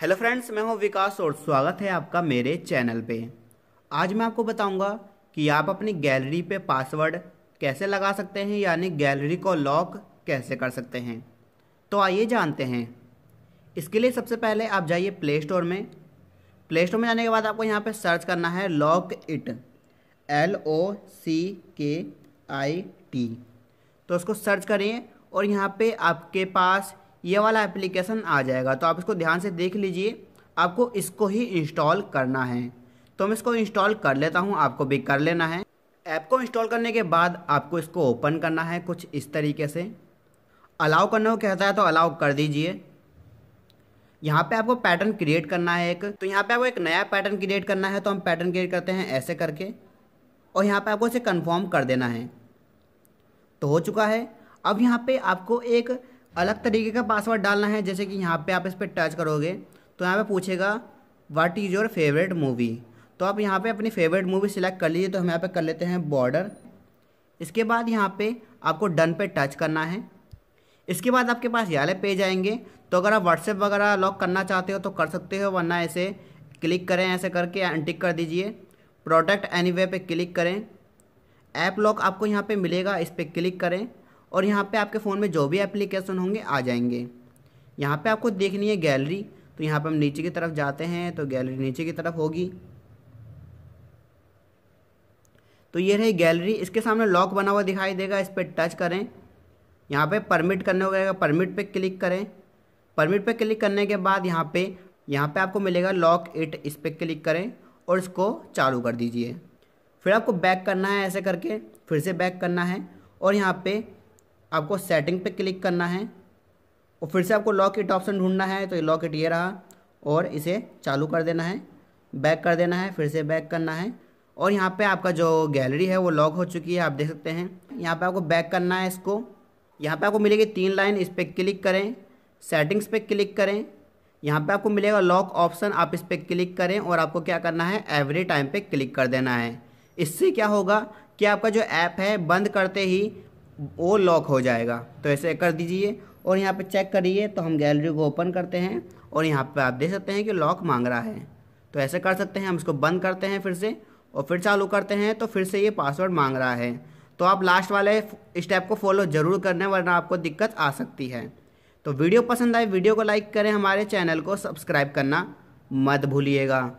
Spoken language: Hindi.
हेलो फ्रेंड्स मैं हूं विकास और स्वागत है आपका मेरे चैनल पे आज मैं आपको बताऊंगा कि आप अपनी गैलरी पे पासवर्ड कैसे लगा सकते हैं यानी गैलरी को लॉक कैसे कर सकते हैं तो आइए जानते हैं इसके लिए सबसे पहले आप जाइए प्ले स्टोर में प्ले स्टोर में जाने के बाद आपको यहाँ पर सर्च करना है lock it L O C K I T तो उसको सर्च करिए और यहाँ पे आपके पास ये वाला एप्लीकेशन आ जाएगा तो आप इसको ध्यान से देख लीजिए आपको इसको ही इंस्टॉल करना है तो मैं इसको इंस्टॉल कर लेता हूँ आपको भी कर लेना है ऐप को इंस्टॉल करने के बाद आपको इसको ओपन करना है कुछ इस तरीके से अलाउ करने को कहता है तो अलाउ कर दीजिए यहाँ पे आपको पैटर्न क्रिएट करना है एक तो यहाँ पे आपको एक नया पैटर्न क्रिएट करना है तो हम पैटर्न क्रिएट करते हैं ऐसे करके और यहाँ पे आपको इसे कंफर्म कर देना है तो हो चुका है अब यहाँ पे आपको एक अलग तरीके का पासवर्ड डालना है जैसे कि यहाँ पे आप इस पर टच करोगे तो यहाँ पे पूछेगा what is your favourite movie तो आप यहाँ पे अपनी फेवरेट मूवी सिलेक्ट कर लीजिए तो हम यहाँ पे कर लेते हैं बॉर्डर इसके बाद यहाँ पे आपको डन पे टच करना है इसके बाद आपके पास ये पेज आएंगे तो अगर आप व्हाट्सएप वगैरह लॉक करना चाहते हो तो कर सकते हो वरना ऐसे क्लिक करें ऐसे करके एंटिक कर दीजिए प्रोडक्ट एनी वे पर क्लिक करें ऐप लॉक आपको यहाँ पर मिलेगा इस पर क्लिक करें और यहाँ पे आपके फ़ोन में जो भी एप्लीकेशन होंगे आ जाएंगे यहाँ पे आपको देखनी है गैलरी तो यहाँ पे हम नीचे की तरफ जाते हैं तो गैलरी नीचे की तरफ होगी तो ये रही गैलरी इसके सामने लॉक बना हुआ दिखाई देगा इस पर टच करें यहाँ पे परमिट करने हो जाएगा परमिट पे क्लिक करें परमिट पे क्लिक करने के बाद यहाँ पे यहाँ पे आपको मिलेगा लॉक इट इस पर क्लिक करें और इसको चालू कर दीजिए फिर आपको बैक करना है ऐसे करके फिर से बैक करना है और यहाँ पे आपको सेटिंग पे क्लिक करना है और फिर से आपको लॉक इट ऑप्शन ढूंढना है तो ये लॉक इट ये रहा और इसे चालू कर देना है बैक कर देना है फिर से बैक करना है और यहाँ पे आपका जो गैलरी है वो लॉक हो चुकी है आप देख सकते हैं यहाँ पे आपको बैक करना है इसको यहाँ पे आपको मिलेगी तीन लाइन इस पर क्लिक करें सेटिंग्स पे क्लिक करें यहाँ पे आपको मिलेगा लॉक ऑप्शन आप इस पर क्लिक करें और आपको क्या करना है एवरी टाइम पे क्लिक कर देना है इससे क्या होगा कि आपका जो ऐप है बंद करते ही वो लॉक हो जाएगा तो ऐसे कर दीजिए और यहाँ पे चेक करिए तो हम गैलरी को ओपन करते हैं और यहाँ पे आप देख सकते हैं कि लॉक मांग रहा है तो ऐसे कर सकते हैं हम इसको बंद करते हैं फिर से और फिर चालू करते हैं तो फिर से ये पासवर्ड मांग रहा है तो आप लास्ट वाले स्टेप को फॉलो ज़रूर करने वरना आपको दिक्कत आ सकती है तो वीडियो पसंद आए वीडियो को लाइक करें हमारे चैनल को सब्सक्राइब करना मत भूलिएगा